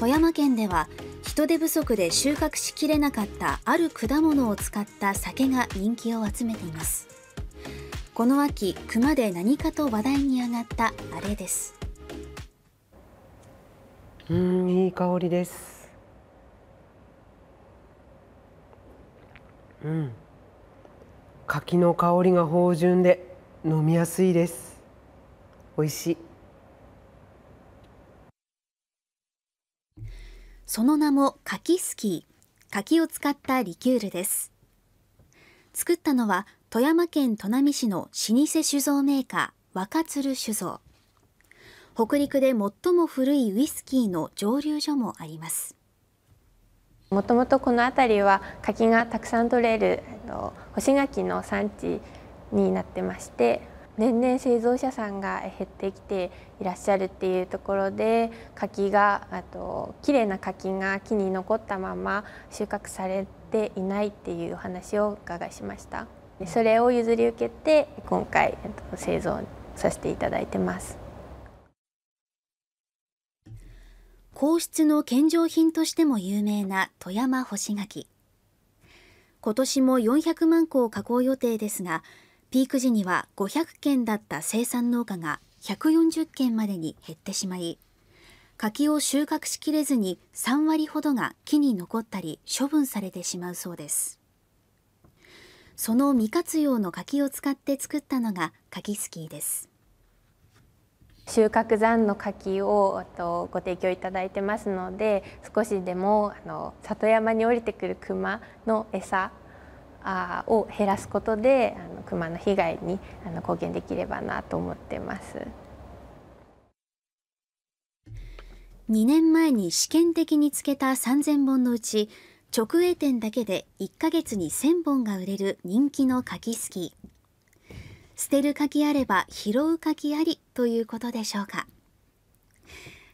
富山県では人手不足で収穫しきれなかったある果物を使った酒が人気を集めていますこの秋熊で何かと話題に上がったあれですうんいい香りですうん柿の香りが芳醇で飲みやすいです美味しいその名も柿スキー柿を使ったリキュールです作ったのは富山県砺波市の老舗酒造メーカー若鶴酒造北陸で最も古いウイスキーの蒸留所もありますもともとこの辺りは柿がたくさん取れる干し柿の産地になってまして年々製造者さんが減ってきていらっしゃるっていうところで柿があと綺麗な柿が木に残ったまま収穫されていないっていう話をお伺いしましたそれを譲り受けて今回製造させていただいてます皇室の献上品としても有名な富山干し柿今年も400万個を加工予定ですがピーク時には500件だった生産農家が140件までに減ってしまい柿を収穫しきれずに3割ほどが木に残ったり処分されてしまうそうですその未活用の柿を使って作ったのが柿スキーです収穫残の柿をとご提供いただいてますので少しでもあの里山に降りてくる熊の餌あを減らすことであの熊の被害にあの貢献できればなと思ってます。2年前に試験的につけた3000本のうち直営店だけで1ヶ月に1000本が売れる人気の柿すき捨てる柿あれば拾う柿ありということでしょうか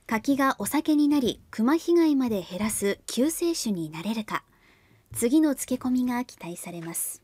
柿がお酒になり熊被害まで減らす救世主になれるか次の漬け込みが期待されます。